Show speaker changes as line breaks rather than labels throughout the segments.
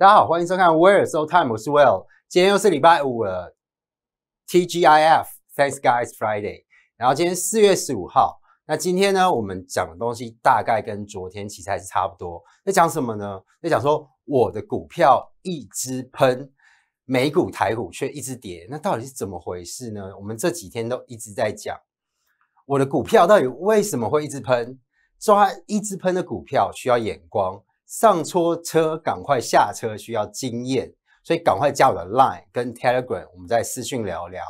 大家好，欢迎收看 Where's o l l Time，我是 w e l l 今天又是礼拜五了，T G I F，Thanks Guys Friday。然后今天四月十五号，那今天呢，我们讲的东西大概跟昨天其实还是差不多。在讲什么呢？在讲说我的股票一直喷，美股台股却一直跌，那到底是怎么回事呢？我们这几天都一直在讲，我的股票到底为什么会一直喷？抓一直喷的股票需要眼光。上错车，赶快下车，需要经验，所以赶快加我的 LINE 跟 Telegram，我们在私讯聊聊。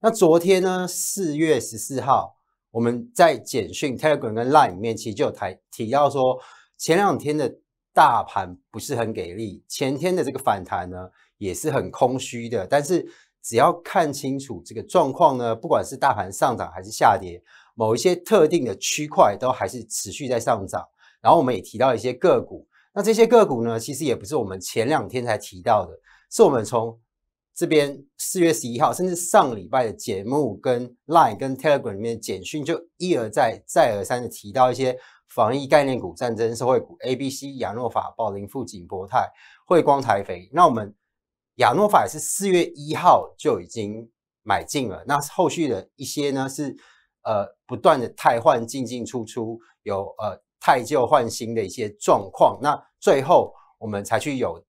那昨天呢，四月十四号，我们在简讯 Telegram 跟 LINE 里面，其实就有台提到说，前两天的大盘不是很给力，前天的这个反弹呢，也是很空虚的。但是只要看清楚这个状况呢，不管是大盘上涨还是下跌，某一些特定的区块都还是持续在上涨。然后我们也提到一些个股。那这些个股呢，其实也不是我们前两天才提到的，是我们从这边四月十一号，甚至上礼拜的节目跟 Line 跟 Telegram 里面简讯，就一而再再而三的提到一些防疫概念股、战争社会股、A、B、C、亚诺法、宝林富、锦博泰、汇光台肥。那我们亚诺法也是四月一号就已经买进了，那后续的一些呢是呃不断的汰换进进出出，有呃。汰旧换新的一些状况，那最后我们才去有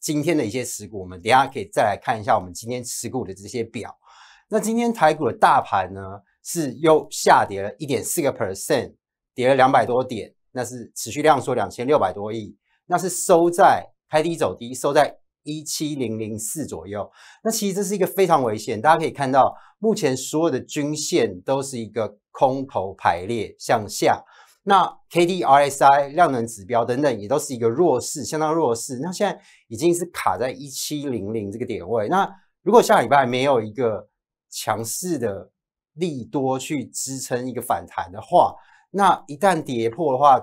今天的一些持股。我们等下可以再来看一下我们今天持股的这些表。那今天台股的大盘呢，是又下跌了一点四个 percent，跌了两百多点，那是持续量缩两千六百多亿，那是收在开低走低，收在一七零零四左右。那其实这是一个非常危险，大家可以看到，目前所有的均线都是一个空头排列向下。那 K D R S I 量能指标等等也都是一个弱势，相当弱势。那现在已经是卡在一七零零这个点位。那如果下礼拜没有一个强势的利多去支撑一个反弹的话，那一旦跌破的话，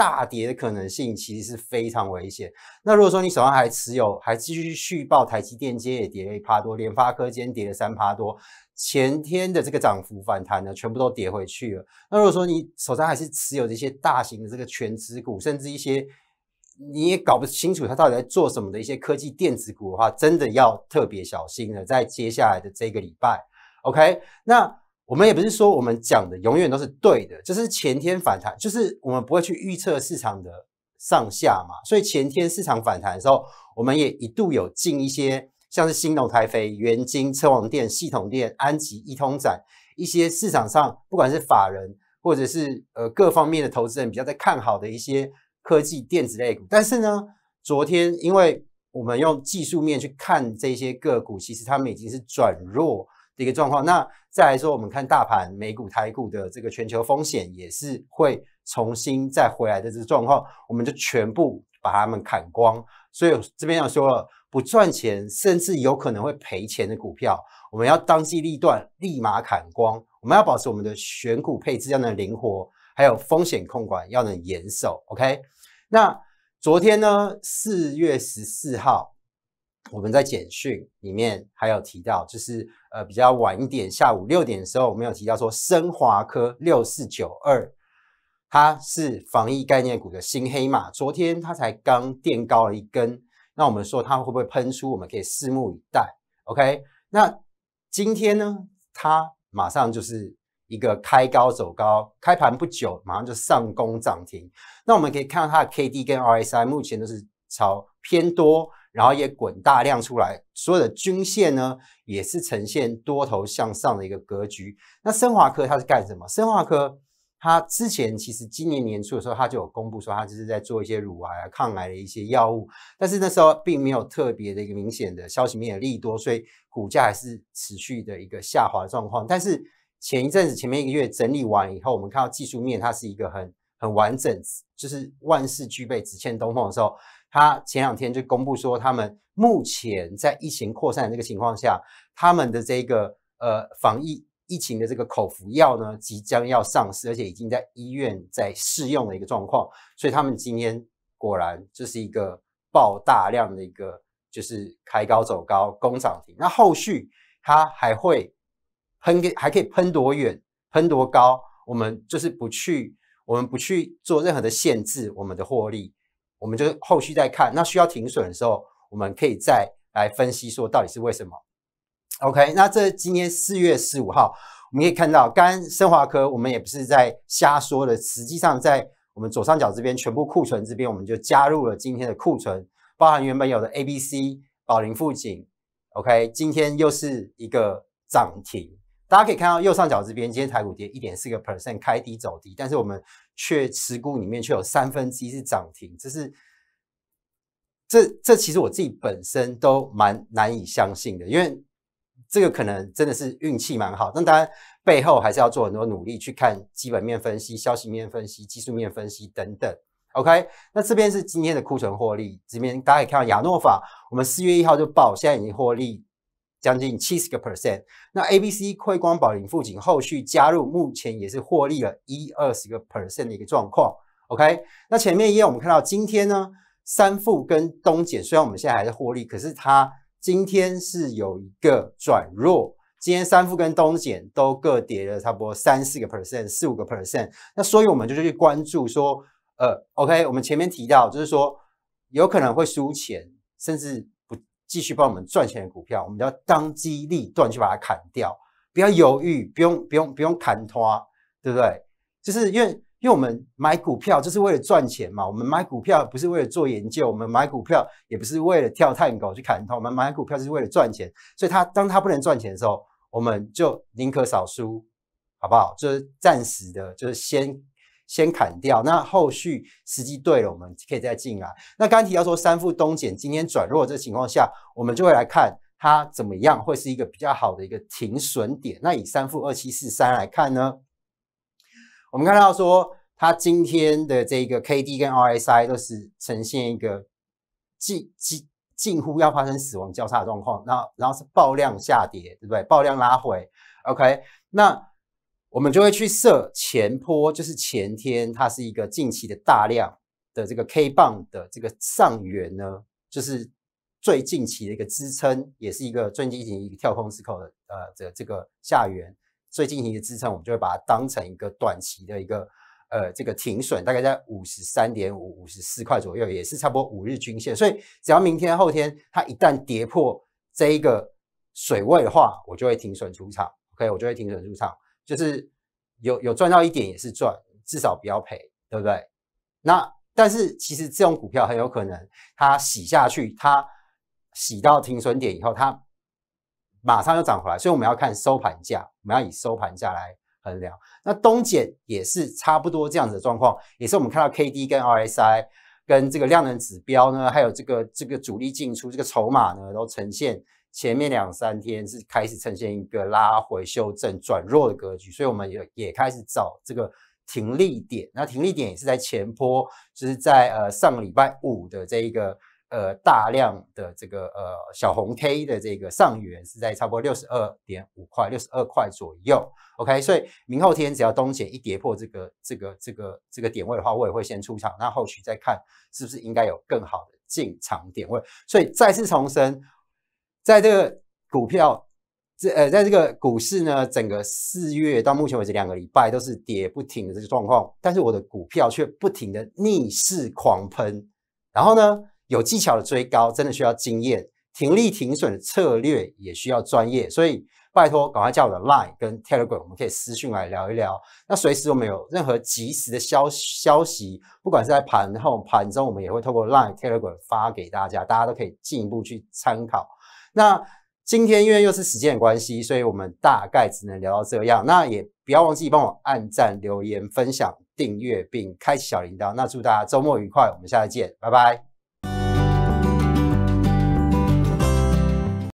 大跌的可能性其实是非常危险。那如果说你手上还持有，还继续续报台积电跌了一趴多，联发科间跌了三趴多，前天的这个涨幅反弹呢，全部都跌回去了。那如果说你手上还是持有这些大型的这个全职股，甚至一些你也搞不清楚它到底在做什么的一些科技电子股的话，真的要特别小心了。在接下来的这个礼拜，OK，那。我们也不是说我们讲的永远都是对的，就是前天反弹，就是我们不会去预测市场的上下嘛。所以前天市场反弹的时候，我们也一度有进一些像是新农台肥、元金、车王店、系统店、安吉、一通展一些市场上不管是法人或者是呃各方面的投资人比较在看好的一些科技电子类股。但是呢，昨天因为我们用技术面去看这些个股，其实他们已经是转弱。一个状况，那再来说，我们看大盘、美股、台股的这个全球风险也是会重新再回来的这个状况，我们就全部把它们砍光。所以这边要说了，不赚钱甚至有可能会赔钱的股票，我们要当机立断，立马砍光。我们要保持我们的选股配置要能灵活，还有风险控管要能严守。OK，那昨天呢，四月十四号。我们在简讯里面还有提到，就是呃比较晚一点，下午六点的时候，我们有提到说，升华科六四九二，它是防疫概念股的新黑马。昨天它才刚垫高了一根，那我们说它会不会喷出，我们可以拭目以待。OK，那今天呢，它马上就是一个开高走高，开盘不久马上就上攻涨停。那我们可以看到它的 K D 跟 R S I 目前都是朝偏多。然后也滚大量出来，所有的均线呢也是呈现多头向上的一个格局。那生华科它是干什么？生华科它之前其实今年年初的时候，它就有公布说它就是在做一些乳癌啊、抗癌的一些药物，但是那时候并没有特别的一个明显的消息面利多，所以股价还是持续的一个下滑状况。但是前一阵子前面一个月整理完以后，我们看到技术面它是一个很很完整，就是万事俱备只欠东风的时候。他前两天就公布说，他们目前在疫情扩散的这个情况下，他们的这个呃防疫疫情的这个口服药呢，即将要上市，而且已经在医院在试用的一个状况。所以他们今天果然这是一个爆大量的一个，就是开高走高，攻涨停。那后续它还会喷，还可以喷多远，喷多高？我们就是不去，我们不去做任何的限制，我们的获利。我们就后续再看，那需要停损的时候，我们可以再来分析说到底是为什么。OK，那这今天四月十五号，我们可以看到，干升华科，我们也不是在瞎说的，实际上在我们左上角这边全部库存这边，我们就加入了今天的库存，包含原本有的 A、B、C、宝林富近 OK，今天又是一个涨停，大家可以看到右上角这边，今天台股跌一点四个 percent，开低走低，但是我们。却持股里面却有三分之一是涨停，这是，这这其实我自己本身都蛮难以相信的，因为这个可能真的是运气蛮好，但当然背后还是要做很多努力，去看基本面分析、消息面分析、技术面分析等等。OK，那这边是今天的库存获利，这边大家可以看到亚诺法，我们四月一号就爆，现在已经获利。将近七十个 percent，那 A、B、C 亏光宝盈富景后续加入，目前也是获利了一二十个 percent 的一个状况。OK，那前面一页我们看到，今天呢，三富跟东简虽然我们现在还是获利，可是它今天是有一个转弱，今天三富跟东简都各跌了差不多三四个 percent，四五个 percent。那所以我们就去关注说，呃，OK，我们前面提到就是说，有可能会输钱，甚至。继续帮我们赚钱的股票，我们要当机立断去把它砍掉，不要犹豫，不用不用不用砍它，对不对？就是因为因为我们买股票就是为了赚钱嘛，我们买股票不是为了做研究，我们买股票也不是为了跳探狗去砍拖，我们买股票是为了赚钱，所以它当它不能赚钱的时候，我们就宁可少输，好不好？就是暂时的，就是先。先砍掉，那后续时机对了，我们可以再进来。那刚提到说三副东减今天转弱这情况下，我们就会来看它怎么样会是一个比较好的一个停损点。那以三副二七四三来看呢，我们看到说它今天的这个 K D 跟 R S I 都是呈现一个近近近乎要发生死亡交叉的状况，后然后是爆量下跌，对不对？爆量拉回，OK，那。我们就会去设前坡，就是前天它是一个近期的大量的这个 K 棒的这个上缘呢，就是最近期的一个支撑，也是一个最近期一个跳空缺口的呃的这个下缘，最近期的一个支撑，我们就会把它当成一个短期的一个呃这个停损，大概在五十三点五五十四块左右，也是差不多五日均线。所以只要明天后天它一旦跌破这一个水位的话，我就会停损出场，OK，我就会停损出场。就是有有赚到一点也是赚，至少不要赔，对不对？那但是其实这种股票很有可能它洗下去，它洗到停损点以后，它马上就涨回来，所以我们要看收盘价，我们要以收盘价来衡量。那东碱也是差不多这样的状况，也是我们看到 K D 跟 R S I 跟这个量能指标呢，还有这个这个主力进出这个筹码呢，都呈现。前面两三天是开始呈现一个拉回修正转弱的格局，所以我们也也开始找这个停利点。那停利点也是在前坡，就是在呃上礼拜五的这一个呃大量的这个呃小红 K 的这个上缘是在差不多六十二点五块、六十二块左右。OK，所以明后天只要东钱一跌破这个这个这个这个点位的话，我也会先出场，那后续再看是不是应该有更好的进场点位。所以再次重申。在这个股票，这呃，在这个股市呢，整个四月到目前为止两个礼拜都是跌不停的这个状况，但是我的股票却不停的逆势狂喷。然后呢，有技巧的追高真的需要经验，停利停损的策略也需要专业。所以拜托，赶快加我的 LINE 跟 Telegram，我们可以私讯来聊一聊。那随时我们有任何及时的消消息，不管是在盘后盘中，我们也会透过 LINE Telegram 发给大家，大家都可以进一步去参考。那今天因为又是时间关系，所以我们大概只能聊到这样。那也不要忘记帮我按赞、留言、分享、订阅并开启小铃铛。那祝大家周末愉快，我们下次见，拜拜。